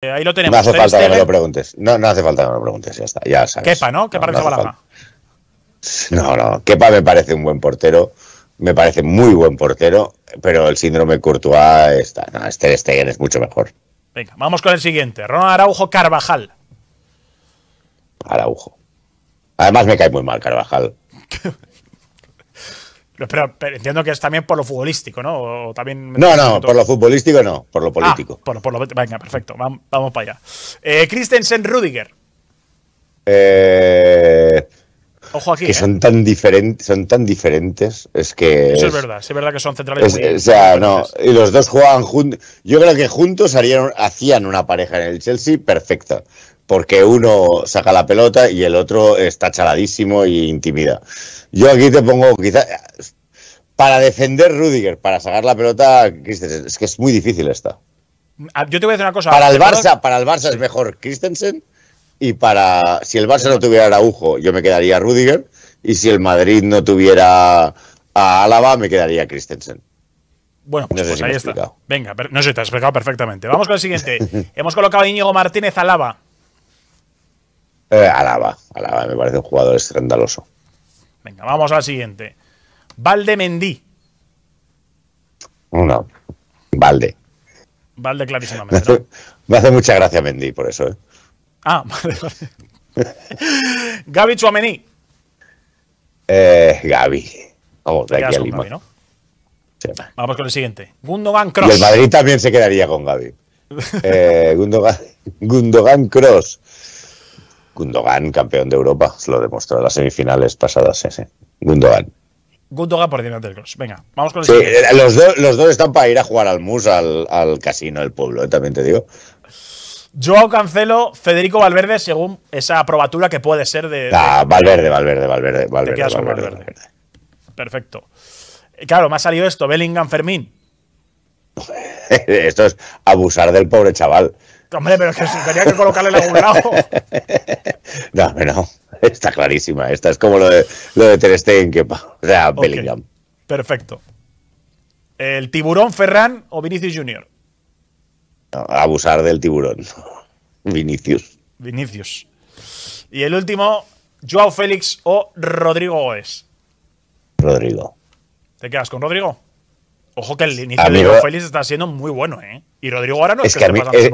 Eh, ahí lo tenemos. No hace falta que me lo preguntes. No, hace falta que me lo preguntes, ya está, ya sabes. Kepa, ¿no? Kepa no, no, no, no, Kepa me parece un buen portero, me parece muy buen portero, pero el síndrome Courtois está, no, este Stegen es mucho mejor. Venga, vamos con el siguiente. Ronald Araujo Carvajal. Araujo. Además me cae muy mal Carvajal. Pero, entiendo que es también por lo futbolístico, ¿no? también no, no, por lo futbolístico no, por lo ah, político. Ah, por, lo, venga, perfecto, vamos, para allá. Eh, Christensen Rudiger. Eh, aquí, que son eh. tan diferentes, son tan diferentes, es que eso es, verdad, es verdad que son centrales. o sea, no, y los dos juegan juntos. Yo creo que juntos hacían una pareja en el Chelsea perfecta, porque uno saca la pelota y el otro está chaladísimo y intimida. Yo aquí te pongo quizás para defender Rudiger, para sacar la pelota, es que es muy difícil esta. Ah, yo te voy a decir una cosa. Para el Barça, para el Barça es mejor Christensen y para si el Barça no tuviera Araujo, yo me quedaría a Rudiger y si el Madrid no tuviera a Álava, me quedaría Christensen. Bueno, pues, ahí está. Venga, no sé, te has explicado perfectamente. Vamos con el siguiente. Hemos colocado a Íñigo Martínez a álava, Eh, Alaba, Alaba, me parece un jugador estrandaloso. Venga, vamos al siguiente. Valde Mendí. No, Valde. Valde clarísimamente. me hace mucha gracia Mendí por eso, ¿eh? Ah, vale, Gaby Chuamení. Eh, Gaby. Vamos, Vamos con el siguiente. Gundogan Cross. el Madrid también se quedaría con Gaby. Eh, Gundogan, Gundogan Cross. Gundogan, campeón de Europa, lo demostró en las semifinales pasadas. Gundogan. Gundogan por delante del cross. Venga, vamos con el eh, Los, dos están para ir a jugar al MUS, al, casino del pueblo, eh, también te digo. Yo Cancelo, Federico Valverde, según esa probatura que puede ser de. ah, Valverde, Valverde, Valverde, Valverde, Valverde, Perfecto. Eh, claro, me ha salido esto, Bellingham Fermín. esto es abusar del pobre chaval. Hombre, pero es que tenía que colocarle en algún lado. no, no, está clarísima. Esta es como lo de, lo de Ter Stegen, que, o sea, Bellingham. Perfecto. El tiburón Ferran o Vinicius Junior abusar del tiburón. Vinicius. Vinicius. Y el último, Joao Félix o Rodrigo Goes. Rodrigo. ¿Te quedas con Rodrigo? Ojo que el inicio de Joao Félix está siendo muy bueno, ¿eh? Y Rodrigo ahora no es, que,